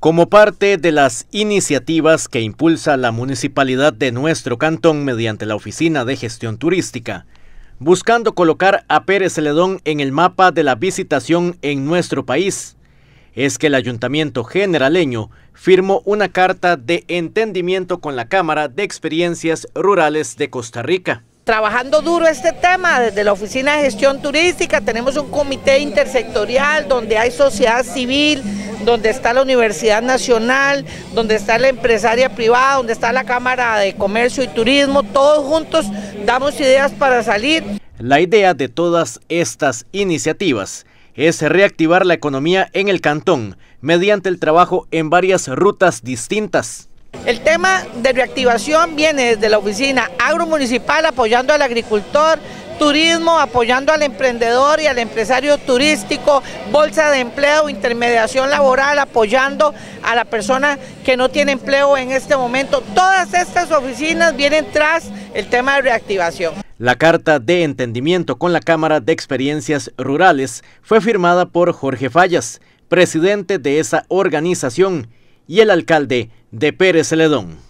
Como parte de las iniciativas que impulsa la municipalidad de nuestro cantón mediante la Oficina de Gestión Turística, buscando colocar a Pérez Celedón en el mapa de la visitación en nuestro país, es que el Ayuntamiento Generaleño firmó una carta de entendimiento con la Cámara de Experiencias Rurales de Costa Rica trabajando duro este tema desde la Oficina de Gestión Turística, tenemos un comité intersectorial donde hay sociedad civil, donde está la Universidad Nacional, donde está la empresaria privada, donde está la Cámara de Comercio y Turismo, todos juntos damos ideas para salir. La idea de todas estas iniciativas es reactivar la economía en el cantón mediante el trabajo en varias rutas distintas. El tema de reactivación viene desde la oficina agromunicipal apoyando al agricultor, turismo, apoyando al emprendedor y al empresario turístico, bolsa de empleo, intermediación laboral, apoyando a la persona que no tiene empleo en este momento. Todas estas oficinas vienen tras el tema de reactivación. La carta de entendimiento con la Cámara de Experiencias Rurales fue firmada por Jorge Fallas, presidente de esa organización, y el alcalde de Pérez Celedón.